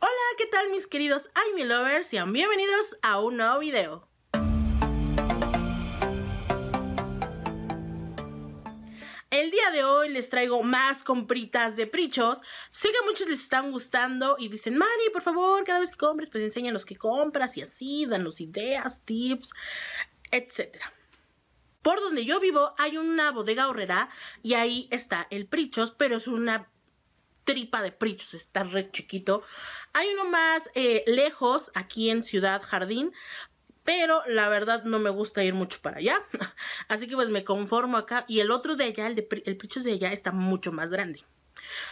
Hola, ¿qué tal mis queridos I'm Lovers? Sean bienvenidos a un nuevo video. El día de hoy les traigo más compritas de prichos. Sé que a muchos les están gustando y dicen, Mari, por favor, cada vez que compres, pues enseña los que compras y así, danos ideas, tips, etc. Por donde yo vivo hay una bodega horrera y ahí está el Prichos, pero es una tripa de prichos, está re chiquito. Hay uno más eh, lejos, aquí en Ciudad Jardín, pero la verdad no me gusta ir mucho para allá. Así que pues me conformo acá. Y el otro de allá, el, de, el prichos de allá, está mucho más grande.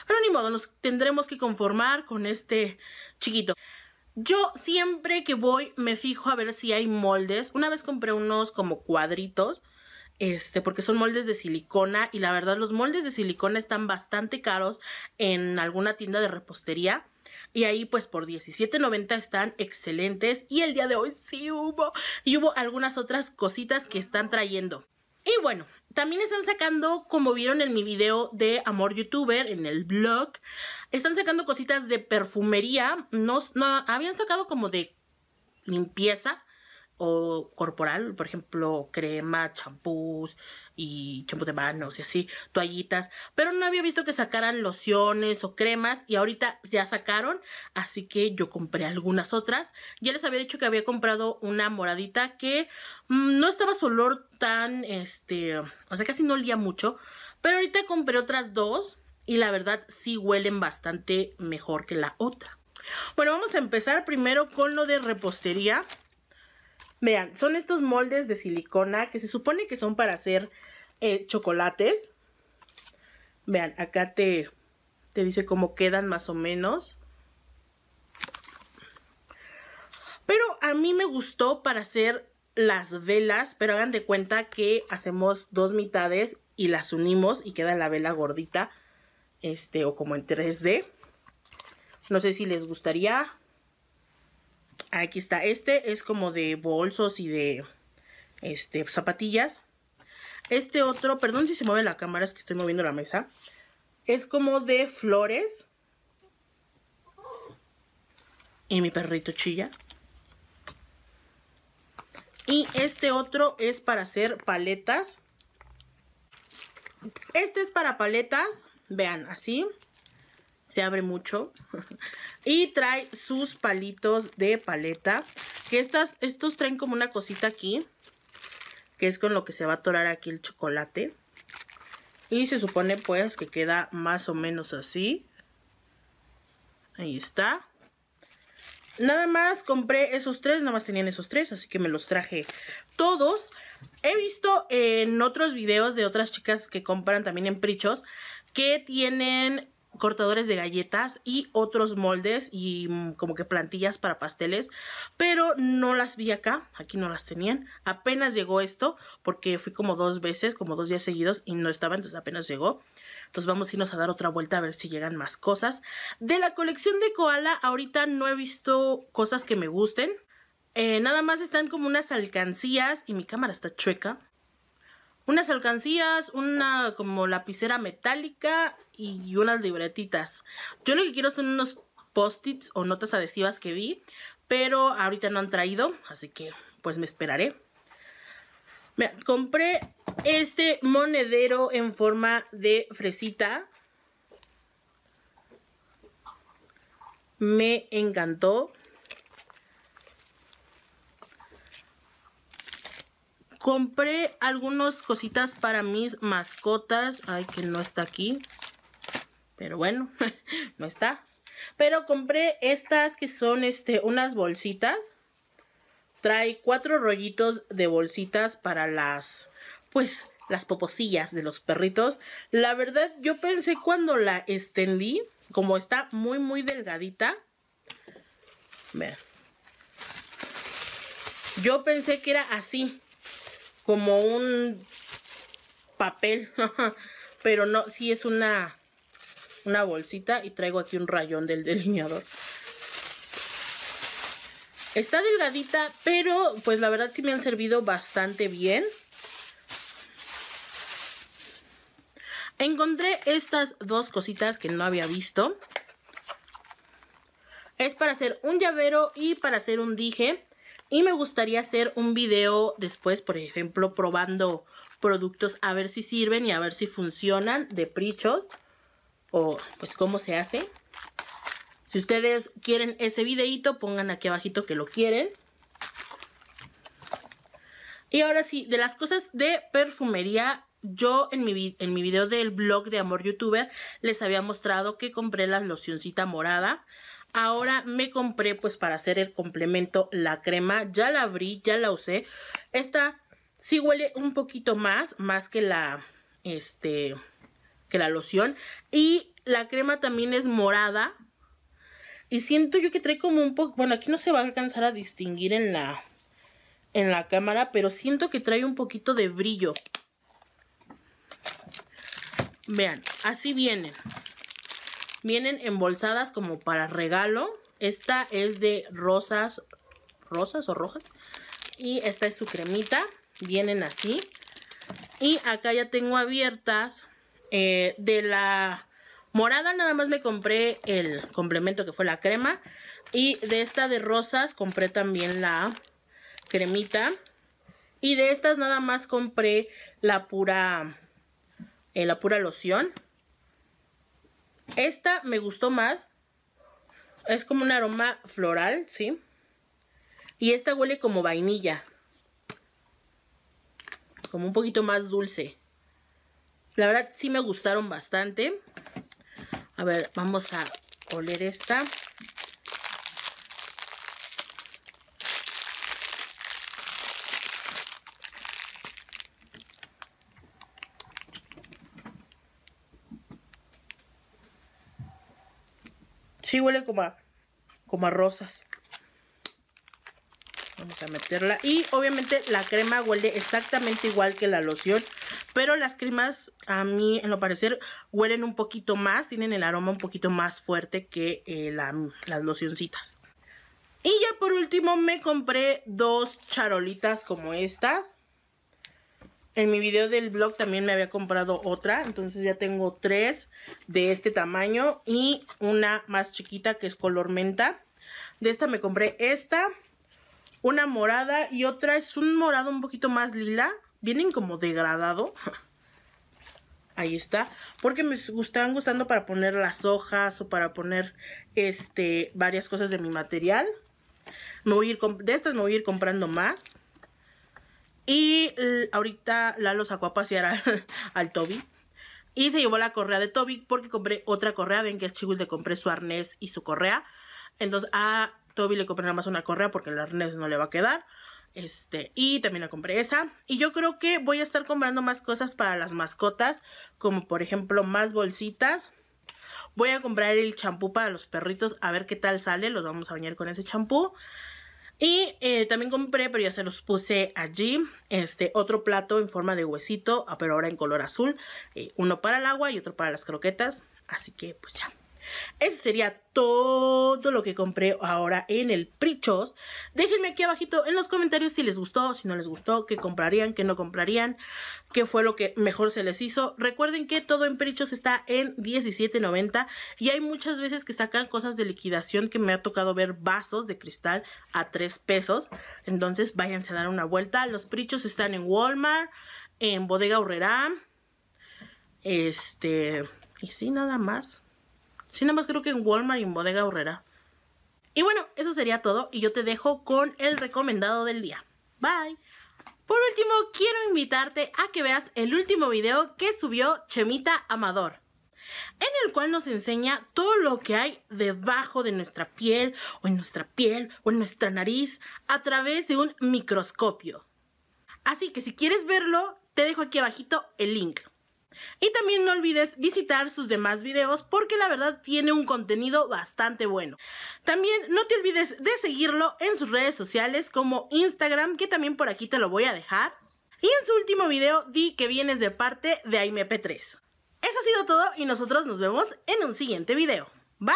Pero ni modo, nos tendremos que conformar con este chiquito. Yo siempre que voy me fijo a ver si hay moldes. Una vez compré unos como cuadritos este, porque son moldes de silicona y la verdad los moldes de silicona están bastante caros en alguna tienda de repostería. Y ahí pues por $17.90 están excelentes y el día de hoy sí hubo y hubo algunas otras cositas que están trayendo. Y bueno, también están sacando, como vieron en mi video de Amor Youtuber, en el blog, están sacando cositas de perfumería. no habían sacado como de limpieza, o corporal, por ejemplo, crema, champús y champú de manos y así, toallitas, pero no había visto que sacaran lociones o cremas y ahorita ya sacaron, así que yo compré algunas otras. Ya les había dicho que había comprado una moradita que mm, no estaba su olor tan, este, o sea, casi no olía mucho, pero ahorita compré otras dos y la verdad sí huelen bastante mejor que la otra. Bueno, vamos a empezar primero con lo de repostería. Vean, son estos moldes de silicona que se supone que son para hacer eh, chocolates. Vean, acá te, te dice cómo quedan más o menos. Pero a mí me gustó para hacer las velas, pero hagan de cuenta que hacemos dos mitades y las unimos y queda la vela gordita, este, o como en 3D. No sé si les gustaría, Aquí está. Este es como de bolsos y de este, zapatillas. Este otro, perdón si se mueve la cámara, es que estoy moviendo la mesa. Es como de flores. Y mi perrito chilla. Y este otro es para hacer paletas. Este es para paletas. Vean, así se abre mucho. y trae sus palitos de paleta, que estas, estos traen como una cosita aquí, que es con lo que se va a atorar aquí el chocolate. Y se supone pues que queda más o menos así. Ahí está. Nada más compré esos tres, nada más tenían esos tres, así que me los traje todos. He visto en otros videos de otras chicas que compran también en Prichos que tienen cortadores de galletas y otros moldes y mm, como que plantillas para pasteles, pero no las vi acá, aquí no las tenían, apenas llegó esto porque fui como dos veces, como dos días seguidos y no estaba, entonces apenas llegó. Entonces vamos a irnos a dar otra vuelta a ver si llegan más cosas. De la colección de koala ahorita no he visto cosas que me gusten. Eh, nada más están como unas alcancías y mi cámara está chueca unas alcancías, una como lapicera metálica y unas libretitas. Yo lo que quiero son unos post-its o notas adhesivas que vi, pero ahorita no han traído, así que pues me esperaré. compré este monedero en forma de fresita. Me encantó. Compré algunas cositas para mis mascotas. Ay, que no está aquí. Pero bueno, no está. Pero compré estas que son este, unas bolsitas. Trae cuatro rollitos de bolsitas para las, pues, las poposillas de los perritos. La verdad, yo pensé cuando la extendí, como está muy, muy delgadita. ver Yo pensé que era así, como un papel, pero no, sí es una, una bolsita y traigo aquí un rayón del delineador. Está delgadita, pero pues la verdad sí me han servido bastante bien. Encontré estas dos cositas que no había visto. Es para hacer un llavero y para hacer un dije. Y me gustaría hacer un video después, por ejemplo, probando productos a ver si sirven y a ver si funcionan de prichos o pues cómo se hace. Si ustedes quieren ese videito, pongan aquí abajito que lo quieren. Y ahora sí, de las cosas de perfumería yo en mi, en mi video del blog de Amor Youtuber les había mostrado que compré la locioncita morada. Ahora me compré pues para hacer el complemento la crema. Ya la abrí, ya la usé. Esta sí huele un poquito más, más que la, este, que la loción. Y la crema también es morada. Y siento yo que trae como un poco... Bueno, aquí no se va a alcanzar a distinguir en la, en la cámara, pero siento que trae un poquito de brillo. Vean, así vienen. Vienen embolsadas como para regalo. Esta es de rosas, rosas o rojas. Y esta es su cremita. Vienen así. Y acá ya tengo abiertas eh, de la morada. Nada más me compré el complemento que fue la crema. Y de esta de rosas compré también la cremita. Y de estas nada más compré la pura en eh, la pura loción. Esta me gustó más. Es como un aroma floral, ¿sí? Y esta huele como vainilla. Como un poquito más dulce. La verdad sí me gustaron bastante. A ver, vamos a oler esta. Sí huele como a, como rosas. Vamos a meterla. Y obviamente la crema huele exactamente igual que la loción. Pero las cremas, a mí, en lo parecer, huelen un poquito más. Tienen el aroma un poquito más fuerte que eh, las locioncitas. Y ya por último me compré dos charolitas como estas. En mi video del blog también me había comprado otra, entonces ya tengo tres de este tamaño y una más chiquita que es color menta. De esta me compré esta, una morada y otra es un morado un poquito más lila. Vienen como degradado. Ahí está. Porque me están gustando para poner las hojas o para poner este varias cosas de mi material. Me voy a ir de estas me voy a ir comprando más. Y ahorita Lalo sacó a pasear al, Toby. Y se llevó la correa de Toby porque compré otra correa. Ven que el chivo le compré su arnés y su correa. Entonces a Toby le compré nada más una correa porque el arnés no le va a quedar. Este, y también la compré esa. Y yo creo que voy a estar comprando más cosas para las mascotas. Como por ejemplo más bolsitas. Voy a comprar el champú para los perritos. A ver qué tal sale. Los vamos a bañar con ese champú. Y eh, también compré, pero ya se los puse allí, este otro plato en forma de huesito, ah, pero ahora en color azul. Eh, uno para el agua y otro para las croquetas. Así que pues ya, eso sería todo lo que compré ahora en el Prichos. Déjenme aquí abajito en los comentarios si les gustó, si no les gustó, qué comprarían, qué no comprarían, qué fue lo que mejor se les hizo. Recuerden que todo en Prichos está en $17.90 y hay muchas veces que sacan cosas de liquidación que me ha tocado ver vasos de cristal a 3 pesos. Entonces váyanse a dar una vuelta. Los Prichos están en Walmart, en Bodega Urrera este... Y sí, nada más. Si nada más creo que en Walmart y en Bodega Horrera. Y bueno, eso sería todo y yo te dejo con el recomendado del día. Bye. Por último, quiero invitarte a que veas el último video que subió Chemita Amador en el cual nos enseña todo lo que hay debajo de nuestra piel o en nuestra piel o en nuestra nariz a través de un microscopio. Así que si quieres verlo, te dejo aquí abajito el link. Y también no olvides visitar sus demás videos porque la verdad tiene un contenido bastante bueno. También no te olvides de seguirlo en sus redes sociales como Instagram, que también por aquí te lo voy a dejar. Y en su último video di que vienes de parte de AIMP3. Eso ha sido todo y nosotros nos vemos en un siguiente video. Bye.